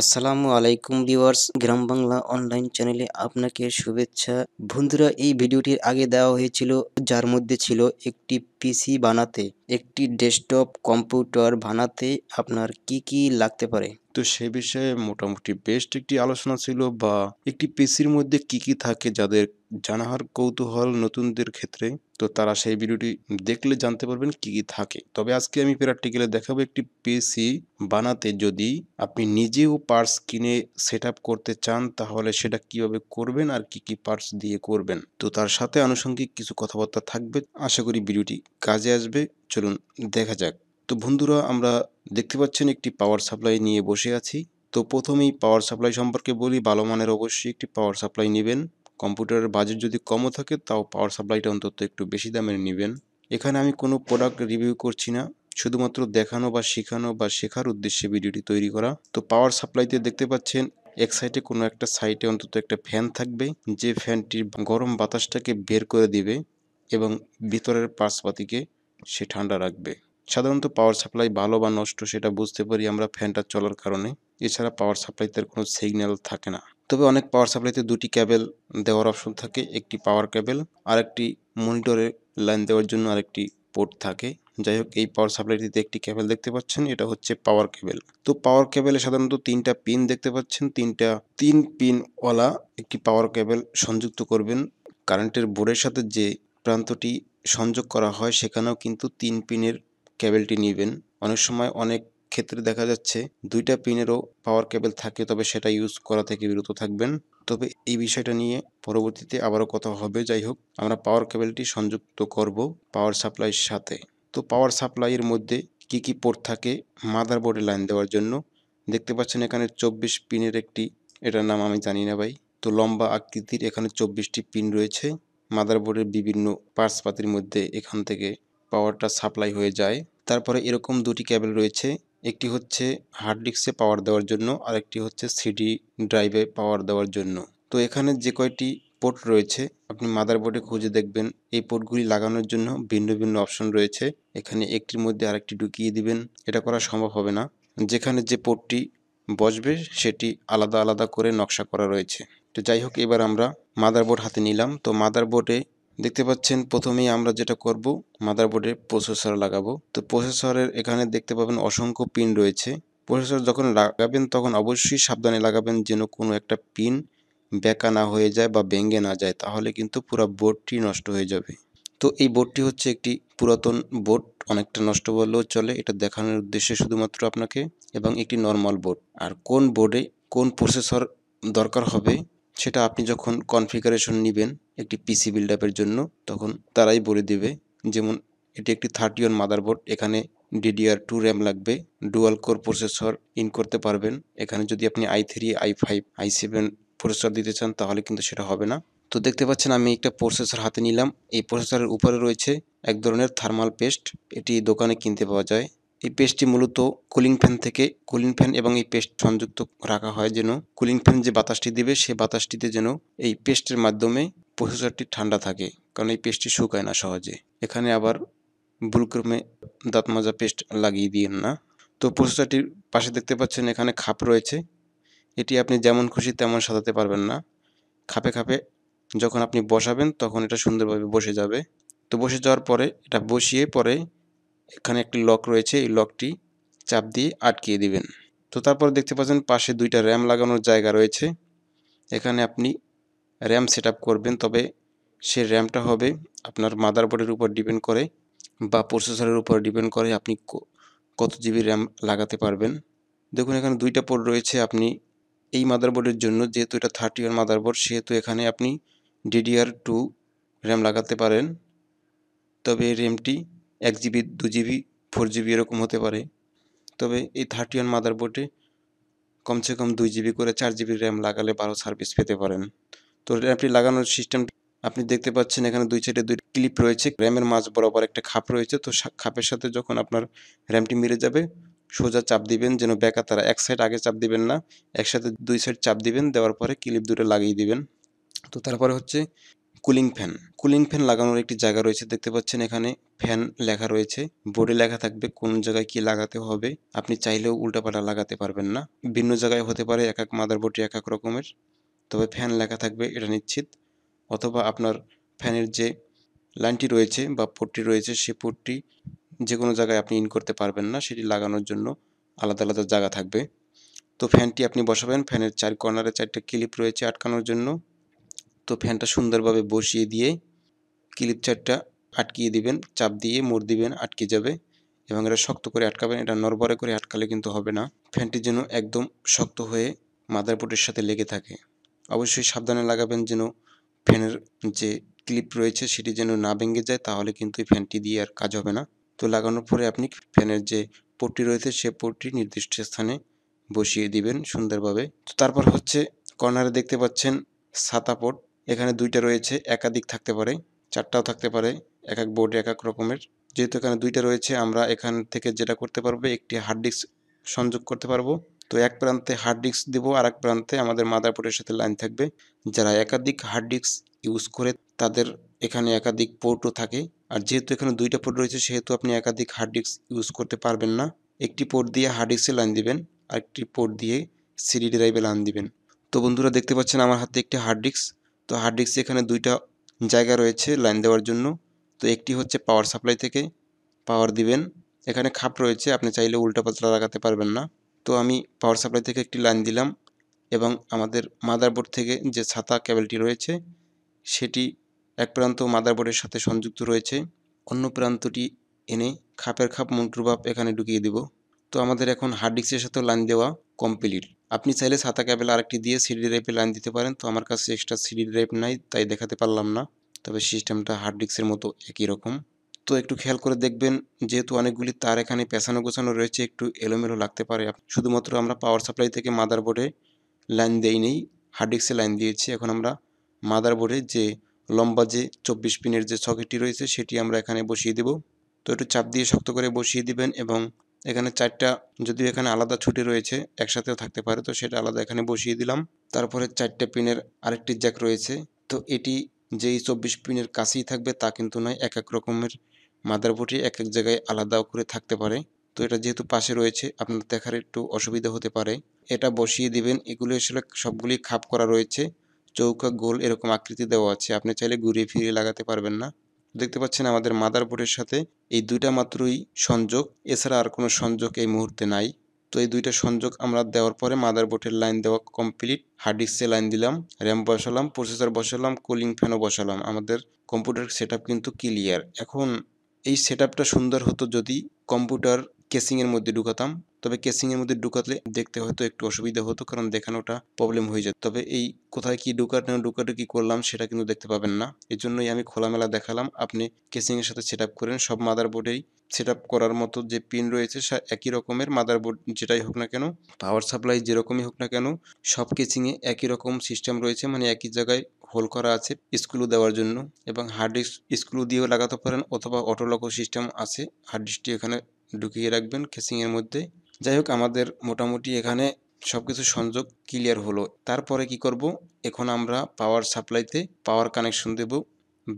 আসসালামু আলাইকুম ভিউয়ার্স গ্রাম বাংলা অনলাইন চ্যানেলে আপনাকে শুভেচ্ছা বন্ধুরা এই ভিডিওটির আগে দেওয়া হয়েছিল যার মধ্যে ছিল একটি পিসি বানাতে একটি ডেস্কটপ কম্পিউটার বানাতে আপনার কি কি লাগতে পারে তো সে বিষয়ে মোটামুটি বেস্ট একটি আলোচনা ছিল বা একটি পেসির মধ্যে কি কি থাকে যাদের জানার কৌতূহল নতুনদের ক্ষেত্রে তো তারা সেই ভিডিওটি দেখলে জানতে পারবেন কি কি থাকে তবে আজকে আমি প্র্যাকটিক্যালে দেখাবো একটি পেসি বানাতে যদি আপনি নিজেও পার্টস কিনে সেট করতে চান তাহলে সেটা কিভাবে করবেন আর কি কি পার্টস দিয়ে করবেন তো তার সাথে আনুষঙ্গিক কিছু কথাবার্তা থাকবে আশা করি ভিডিওটি কাজে আসবে চলুন দেখা যাক তো বন্ধুরা আমরা দেখতে পাচ্ছেন একটি পাওয়ার সাপ্লাই নিয়ে বসে আছি তো প্রথমেই পাওয়ার সাপ্লাই সম্পর্কে বলি ভালো মানের অবশ্যই একটি পাওয়ার সাপ্লাই নেবেন কম্পিউটারের বাজেট যদি কমও থাকে তাও পাওয়ার সাপ্লাইটা অন্তত একটু বেশি দামের নেবেন এখানে আমি কোনো প্রোডাক্ট রিভিউ করছি না শুধুমাত্র দেখানো বা শেখানো বা শেখার উদ্দেশ্যে ভিডিওটি তৈরি করা তো পাওয়ার সাপ্লাইতে দেখতে পাচ্ছেন এক সাইডে কোনো একটা সাইডে অন্তত একটা ফ্যান থাকবে যে ফ্যানটির গরম বাতাসটাকে বের করে দিবে এবং ভিতরের পাশপাতিকে সে ঠান্ডা রাখবে সাধারণত পাওয়ার সাপ্লাই ভালো বা নষ্ট সেটা বুঝতে পারি আমরা ফ্যানটা চলার কারণে এছাড়া পাওয়ার সাপ্লাইতে কোনো সিগন্যাল থাকে না তবে অনেক পাওয়ার সাপ্লাইতে দুটি ক্যাবেল দেওয়ার অপশন থাকে একটি পাওয়ার ক্যাবেল আর একটি মনিটরের লাইন দেওয়ার জন্য আরেকটি পোর্ট থাকে যাই হোক এই পাওয়ার সাপ্লাইটিতে একটি ক্যাবেল দেখতে পাচ্ছেন এটা হচ্ছে পাওয়ার ক্যাবেল তো পাওয়ার ক্যাবেলে সাধারণত তিনটা পিন দেখতে পাচ্ছেন তিনটা তিন পিনওয়ালা একটি পাওয়ার ক্যাবেল সংযুক্ত করবেন কারেন্টের বোর্ডের সাথে যে প্রান্তটি সংযোগ করা হয় সেখানেও কিন্তু তিন পিনের কেবেলটি নেবেন অনেক সময় অনেক ক্ষেত্রে দেখা যাচ্ছে দুইটা পিনেরও পাওয়ার কেবেল থাকে তবে সেটা ইউজ করা থেকে বিরত থাকবেন তবে এই বিষয়টা নিয়ে পরবর্তীতে আবারও কথা হবে যাই হোক আমরা পাওয়ার কেবেলটি সংযুক্ত করব পাওয়ার সাপ্লাইয়ের সাথে তো পাওয়ার সাপ্লাইয়ের মধ্যে কি কি পোর্ট থাকে মাদার বোর্ডে লাইন দেওয়ার জন্য দেখতে পাচ্ছেন এখানে চব্বিশ পিনের একটি এটার নাম আমি জানি না ভাই তো লম্বা আকৃতির এখানে চব্বিশটি পিন রয়েছে মাদার বোর্ডের বিভিন্ন পাতির মধ্যে এখান থেকে পাওয়ারটা সাপ্লাই হয়ে যায় তারপরে এরকম দুটি ক্যাবেল রয়েছে একটি হচ্ছে হার্ড ডিস্কে পাওয়ার দেওয়ার জন্য আর একটি হচ্ছে সিডি ড্রাইভে পাওয়ার দেওয়ার জন্য তো এখানে যে কয়টি পোর্ট রয়েছে আপনি মাদার বোর্ডে খুঁজে দেখবেন এই পোর্টগুলি লাগানোর জন্য ভিন্ন ভিন্ন অপশন রয়েছে এখানে একটির মধ্যে আরেকটি ঢুকিয়ে দিবেন এটা করা সম্ভব হবে না যেখানে যে পোর্টটি বসবে সেটি আলাদা আলাদা করে নকশা করা রয়েছে তো যাই হোক এবার আমরা মাদার বোর্ড হাতে নিলাম তো মাদার বোর্ডে দেখতে পাচ্ছেন প্রথমেই আমরা যেটা করব মাদারবোর্ডে প্রসেসর লাগাবো তো প্রসেসরের এখানে দেখতে পাবেন অসংখ্য পিন রয়েছে প্রসেসর যখন লাগাবেন তখন অবশ্যই সাবধানে লাগাবেন যেন কোনো একটা পিন বেঁকা না হয়ে যায় বা ভেঙে না যায় তাহলে কিন্তু পুরো বোর্ডটি নষ্ট হয়ে যাবে তো এই বোর্ডটি হচ্ছে একটি পুরাতন বোর্ড অনেকটা নষ্ট বললেও চলে এটা দেখানোর উদ্দেশ্যে শুধুমাত্র আপনাকে এবং একটি নর্মাল বোর্ড আর কোন বোর্ডে কোন প্রসেসর দরকার হবে সেটা আপনি যখন কনফিগারেশন নেবেন একটি পিসি বিল্ড আপের জন্য তখন তারাই বলে দেবে যেমন এটি একটি থার্টি ওয়ান মাদারবোর্ড এখানে ডিডিআর টু র্যাম লাগবে ডুয়াল কোর প্রসেসর ইন করতে পারবেন এখানে যদি আপনি I three I five I seven processor দিতে চান তাহলে কিন্তু সেটা হবে না তো দেখতে পাচ্ছেন আমি একটা প্রসেসর হাতে নিলাম এই প্রসেসরের উপরে রয়েছে এক ধরনের থার্মাল পেস্ট এটি দোকানে কিনতে পাওয়া যায় এই পেস্টটি মূলত কুলিং ফ্যান থেকে কুলিং ফ্যান এবং এই পেস্ট সংযুক্ত রাখা হয় যেন কুলিং ফ্যান যে বাতাসটি দেবে সে বাতাসটিতে যেন এই পেস্টের মাধ্যমে প্রসেসরটি ঠান্ডা থাকে কারণ এই পেস্টটি শুকায় না সহজে এখানে আবার ভুলক্রমে দাঁত মাজা পেস্ট লাগিয়ে দিন না তো প্রসেসরটির পাশে দেখতে পাচ্ছেন এখানে খাপ রয়েছে এটি আপনি যেমন খুশি তেমন সাজাতে পারবেন না খাপে খাপে যখন আপনি বসাবেন তখন এটা সুন্দরভাবে বসে যাবে তো বসে যাওয়ার পরে এটা বসিয়ে পরে এখানে একটি লক রয়েছে এই লকটি চাপ দিয়ে আটকিয়ে দিবেন তো তারপর দেখতে পাচ্ছেন পাশে দুইটা র্যাম লাগানোর জায়গা রয়েছে এখানে আপনি র্যাম সেট করবেন তবে সে র্যামটা হবে আপনার মাদারবোর্ডের উপর ডিপেন্ড করে বা প্রসেসরের উপর ডিপেন্ড করে আপনি কত জিবি র্যাম লাগাতে পারবেন দেখুন এখানে দুইটা পোর্ট রয়েছে আপনি এই মাদারবোর্ডের জন্য যেহেতু এটা থার্টি ওয়ান মাদারবোর্ড সেহেতু এখানে আপনি ডিডিআর টু র্যাম লাগাতে পারেন তবে র্যামটি এক জিবি দু জিবি ফোর জিবি এরকম হতে পারে তবে এই থার্টি ওয়ান মাদারবোর্ডে কমসে কম দুই জিবি করে চার জিবি র্যাম লাগালে ভালো সার্ভিস পেতে পারেন তো র্যাম্পটি লাগানোর সিস্টেম আপনি দেখতে পাচ্ছেন এখানে দুই সাইডে দুই ক্লিপ রয়েছে র্যামের মাঝ বরাবর একটা খাপ রয়েছে তো খাপের সাথে যখন আপনার র্যামটি মিলে যাবে সোজা চাপ দিবেন যেন ব্যাকা তারা এক সাইড আগে চাপ দিবেন না একসাথে দুই সাইড চাপ দিবেন দেওয়ার পরে ক্লিপ দুটো লাগিয়ে দিবেন তো তারপরে হচ্ছে কুলিং ফ্যান কুলিং ফ্যান লাগানোর একটি জায়গা রয়েছে দেখতে পাচ্ছেন এখানে ফ্যান লেখা রয়েছে বোর্ডে লেখা থাকবে কোন জায়গায় কি লাগাতে হবে আপনি চাইলেও উল্টাপাল্টা লাগাতে পারবেন না ভিন্ন জায়গায় হতে পারে এক এক মাদার বোর্ডটি এক এক রকমের তবে ফ্যান লেখা থাকবে এটা নিশ্চিত অথবা আপনার ফ্যানের যে লাইনটি রয়েছে বা পোর্টটি রয়েছে সে পোর্টটি যে কোনো জায়গায় আপনি ইন করতে পারবেন না সেটি লাগানোর জন্য আলাদা আলাদা জায়গা থাকবে তো ফ্যানটি আপনি বসাবেন ফ্যানের চার কর্নারে চারটে ক্লিপ রয়েছে আটকানোর জন্য তো ফ্যানটা সুন্দরভাবে বসিয়ে দিয়ে ক্লিপ চারটা আটকিয়ে দিবেন চাপ দিয়ে মোড় দিবেন আটকে যাবে এবং এটা শক্ত করে আটকাবেন এটা নরবরে করে আটকালে কিন্তু হবে না ফ্যানটি যেন একদম শক্ত হয়ে মাদারবোর্ডের সাথে লেগে থাকে অবশ্যই সাবধানে লাগাবেন যেন ফ্যানের যে ক্লিপ রয়েছে সেটি যেন না ভেঙে যায় তাহলে কিন্তু এই ফ্যানটি দিয়ে আর কাজ হবে না তো লাগানোর পরে আপনি ফ্যানের যে পোর্টটি রয়েছে সে পোর্টটি নির্দিষ্ট স্থানে বসিয়ে দিবেন সুন্দরভাবে তো তারপর হচ্ছে কর্নারে দেখতে পাচ্ছেন সাতা পোর্ট এখানে দুইটা রয়েছে একাধিক থাকতে পারে চারটাও থাকতে পারে এক এক বোর্ডে এক এক রকমের যেহেতু এখানে দুইটা রয়েছে আমরা এখান থেকে যেটা করতে পারবো একটি হার্ড ডিস্ক সংযোগ করতে পারবো তো এক প্রান্তে হার্ড ডিস্ক দেবো আর এক প্রান্তে আমাদের মাদারবোর্ডের সাথে লাইন থাকবে যারা একাধিক হার্ড ডিস্ক ইউজ করে তাদের এখানে একাধিক পোর্টও থাকে আর যেহেতু এখানে দুইটা পোর্ট রয়েছে সেহেতু আপনি একাধিক হার্ড ডিস্ক ইউজ করতে পারবেন না একটি পোর্ট দিয়ে হার্ড ডিস্কে লাইন দিবেন আর একটি পোর্ট দিয়ে সিডি ড্রাইভে লাইন দিবেন তো বন্ধুরা দেখতে পাচ্ছেন আমার হাতে একটি হার্ড ডিস্ক তো হার্ড ডিস্কে এখানে দুইটা জায়গা রয়েছে লাইন দেওয়ার জন্য তো একটি হচ্ছে পাওয়ার সাপ্লাই থেকে পাওয়ার দিবেন এখানে খাপ রয়েছে আপনি চাইলে উল্টা পাতলা লাগাতে পারবেন না তো আমি পাওয়ার সাপ্লাই থেকে একটি লাইন দিলাম এবং আমাদের মাদারবোর্ড থেকে যে ছাতা কেবলটি রয়েছে সেটি এক প্রান্ত মাদারবোর্ডের সাথে সংযুক্ত রয়েছে অন্য প্রান্তটি এনে খাপের খাপ মন্টুরবাপ এখানে ঢুকিয়ে দিব তো আমাদের এখন হার্ড ডিস্কের সাথেও লাইন দেওয়া কমপ্লিট আপনি চাইলে ছাতা ক্যাবেল আরেকটি দিয়ে সিডি ড্রাইভে লাইন দিতে পারেন তো আমার কাছে এক্সট্রা সিডি ড্রাইভ নাই তাই দেখাতে পারলাম না তবে সিস্টেমটা হার্ড ডিস্কের মতো একই রকম তো একটু খেয়াল করে দেখবেন যেহেতু অনেকগুলি তার এখানে পেছানো গোছানো রয়েছে একটু এলোমেলো লাগতে পারে শুধুমাত্র আমরা পাওয়ার সাপ্লাই থেকে মাদার বোর্ডে লাইন দেই নেই হার্ড ডিস্কে লাইন দিয়েছি এখন আমরা মাদার বোর্ডে যে লম্বা যে চব্বিশ পিনের যে সকেটটি রয়েছে সেটি আমরা এখানে বসিয়ে দেব তো একটু চাপ দিয়ে শক্ত করে বসিয়ে দিবেন এবং এখানে চারটা যদি এখানে আলাদা ছুটি রয়েছে একসাথেও থাকতে পারে তো সেটা আলাদা এখানে বসিয়ে দিলাম তারপরে চারটা পিনের আরেকটি জ্যাক রয়েছে তো এটি যেই চব্বিশ পিনের কাছেই থাকবে তা কিন্তু নয় এক এক রকমের মাদারবোর্ডটি এক এক জায়গায় আলাদা করে থাকতে পারে তো এটা যেহেতু পাশে রয়েছে আপনার দেখার একটু অসুবিধা হতে পারে এটা বসিয়ে দিবেন এগুলি আসলে সবগুলি খাপ করা রয়েছে চৌকা গোল এরকম আকৃতি দেওয়া আছে আপনি চাইলে ঘুরিয়ে ফিরিয়ে লাগাতে পারবেন না দেখতে পাচ্ছেন আমাদের মাদারবোর্ডের সাথে এই দুইটা মাত্রই সংযোগ এছাড়া আর কোনো সংযোগ এই মুহূর্তে নাই তো এই দুইটা সংযোগ আমরা দেওয়ার পরে মাদারবোর্ডের লাইন দেওয়া কমপ্লিট হার্ড ডিস্কে লাইন দিলাম র্যাম বসালাম প্রসেসর বসালাম কুলিং ফ্যানও বসালাম আমাদের কম্পিউটার সেট কিন্তু ক্লিয়ার এখন এই সেট সুন্দর হতো যদি কম্পিউটার কেসিংয়ের মধ্যে ঢুকাতাম তবে কেসিংয়ের মধ্যে ঢুকাতে দেখতে হয়তো একটু অসুবিধা হতো কারণ দেখানোটা প্রবলেম হয়ে যেত তবে এই কোথায় কি ঢুকাটা কি করলাম সেটা কিন্তু দেখতে পাবেন না জন্যই আমি খোলামেলা দেখালাম আপনি এর সাথে সেট আপ করেন সব মাদারবোর্ডেই সেট করার মতো যে পিন রয়েছে একই রকমের মাদারবোর্ড যেটাই হোক না কেন পাওয়ার সাপ্লাই যেরকমই হোক না কেন সব কেসিংয়ে একই রকম সিস্টেম রয়েছে মানে একই জায়গায় হোল করা আছে স্ক্রু দেওয়ার জন্য এবং হার্ড ডিস্ক স্ক্রু দিয়েও লাগাতে পারেন অথবা অটোলকও সিস্টেম আছে হার্ড ডিস্কটি এখানে ঢুকিয়ে রাখবেন কেসিংয়ের মধ্যে যাই হোক আমাদের মোটামুটি এখানে সব কিছু সংযোগ ক্লিয়ার হলো তারপরে কি করব এখন আমরা পাওয়ার সাপ্লাইতে পাওয়ার কানেকশন দেব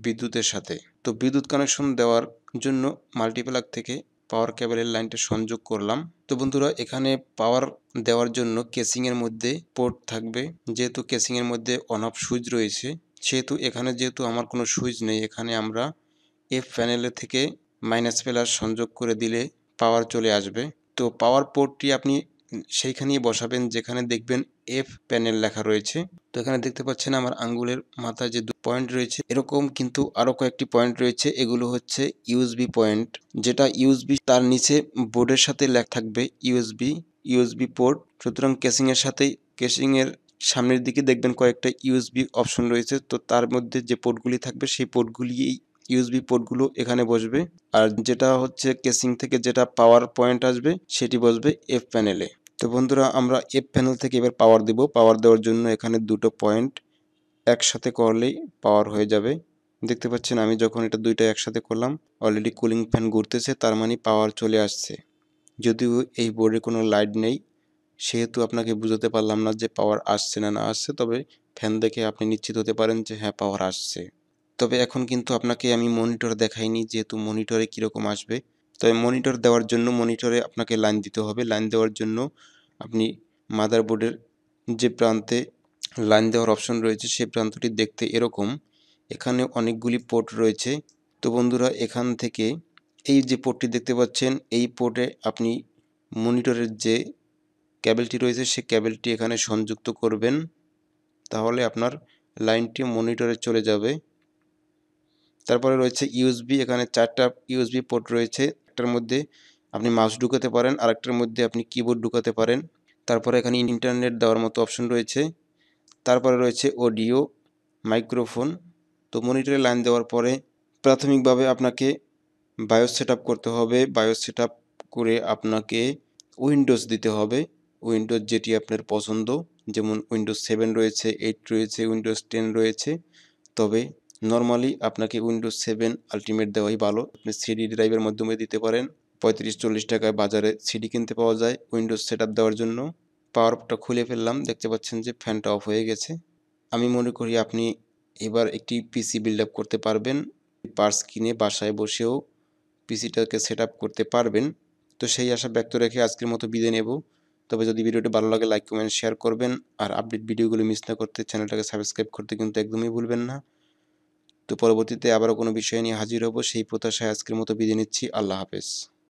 বিদ্যুতের সাথে তো বিদ্যুৎ কানেকশন দেওয়ার জন্য মাল্টিপ্লাক থেকে পাওয়ার কেবলের লাইনটা সংযোগ করলাম তো বন্ধুরা এখানে পাওয়ার দেওয়ার জন্য কেসিংয়ের মধ্যে পোর্ট থাকবে যেহেতু কেসিংয়ের মধ্যে অন অফ সুইচ রয়েছে সেহেতু এখানে যেহেতু আমার কোনো সুইচ নেই এখানে আমরা এফ প্যানেলের থেকে মাইনাস প্লাস সংযোগ করে দিলে পাওয়ার চলে আসবে তো পাওয়ার পোর্টটি আপনি সেইখানেই বসাবেন যেখানে দেখবেন এফ প্যানেল লেখা রয়েছে তো এখানে দেখতে পাচ্ছেন আমার আঙ্গুলের মাথায় যে পয়েন্ট রয়েছে এরকম কিন্তু আরও কয়েকটি পয়েন্ট রয়েছে এগুলো হচ্ছে ইউএসবি পয়েন্ট যেটা ইউএসবি তার নিচে বোর্ডের সাথে লেখা থাকবে ইউএসবি ইউএসবি পোর্ট সুতরাং কেসিংয়ের সাথেই কেসিংয়ের সামনের দিকে দেখবেন কয়েকটা ইউএসবি অপশন রয়েছে তো তার মধ্যে যে পোর্টগুলি থাকবে সেই পোর্টগুলি ইউএসবি পোর্টগুলো এখানে বসবে আর যেটা হচ্ছে কেসিং থেকে যেটা পাওয়ার পয়েন্ট আসবে সেটি বসবে এফ প্যানেলে তো বন্ধুরা আমরা এফ প্যানেল থেকে এবার পাওয়ার দেব পাওয়ার দেওয়ার জন্য এখানে দুটো পয়েন্ট একসাথে করলেই পাওয়ার হয়ে যাবে দেখতে পাচ্ছেন আমি যখন এটা দুইটা একসাথে করলাম অলরেডি কুলিং ফ্যান ঘুরতেছে তার মানে পাওয়ার চলে আসছে যদিও এই বোর্ডে কোনো লাইট নেই সেহেতু আপনাকে বুঝাতে পারলাম না যে পাওয়ার আসছে না না আসছে তবে ফ্যান দেখে আপনি নিশ্চিত হতে পারেন যে হ্যাঁ পাওয়ার আসছে তবে এখন কিন্তু আপনাকে আমি মনিটর দেখাইনি যেহেতু মনিটরে কীরকম আসবে তবে মনিটর দেওয়ার জন্য মনিটরে আপনাকে লাইন দিতে হবে লাইন দেওয়ার জন্য আপনি মাদারবোর্ডের যে প্রান্তে লাইন দেওয়ার অপশন রয়েছে সেই প্রান্তটি দেখতে এরকম এখানে অনেকগুলি পোর্ট রয়েছে তো বন্ধুরা এখান থেকে এই যে পোর্টটি দেখতে পাচ্ছেন এই পোর্টে আপনি মনিটরের যে ক্যাবেলটি রয়েছে সে ক্যাবেলটি এখানে সংযুক্ত করবেন তাহলে আপনার লাইনটি মনিটরে চলে যাবে তারপরে রয়েছে ইউএসবি এখানে চারটা ইউএসবি পোর্ট রয়েছে একটার মধ্যে আপনি মাউস ঢুকাতে পারেন আরেকটার মধ্যে আপনি কিবোর্ড ঢুকাতে পারেন তারপরে এখানে ইন্টারনেট দেওয়ার মতো অপশন রয়েছে তারপরে রয়েছে অডিও মাইক্রোফোন তো মনিটরে লাইন দেওয়ার পরে প্রাথমিকভাবে আপনাকে বায়োস সেট করতে হবে বায়োস সেট করে আপনাকে উইন্ডোজ দিতে হবে উইন্ডোজ যেটি আপনার পছন্দ যেমন উইন্ডোজ সেভেন রয়েছে এইট রয়েছে উইন্ডোজ টেন রয়েছে তবে নর্মালি আপনাকে উইন্ডোজ সেভেন আলটিমেট দেওয়াই ভালো আপনি সিডি ড্রাইভের মাধ্যমে দিতে পারেন পঁয়ত্রিশ চল্লিশ টাকায় বাজারে সিডি কিনতে পাওয়া যায় উইন্ডোজ সেট দেওয়ার জন্য পাওয়ার খুলে ফেললাম দেখতে পাচ্ছেন যে ফ্যানটা অফ হয়ে গেছে আমি মনে করি আপনি এবার একটি পিসি বিল্ড আপ করতে পারবেন পার্স কিনে বাসায় বসেও পিসিটাকে সেট করতে পারবেন তো সেই আশা ব্যক্ত রেখে আজকের মতো বিদায় নেব তবে যদি ভিডিওটি ভালো লাগে লাইক কমেন্ট শেয়ার করবেন আর আপডেট ভিডিওগুলো মিস না করতে চ্যানেলটাকে সাবস্ক্রাইব করতে কিন্তু একদমই ভুলবেন না তো পরবর্তীতে আবারও কোনো বিষয় নিয়ে হাজির হব সেই প্রত্যাশায় আজকের মতো বিদায় নিচ্ছি আল্লাহ হাফেজ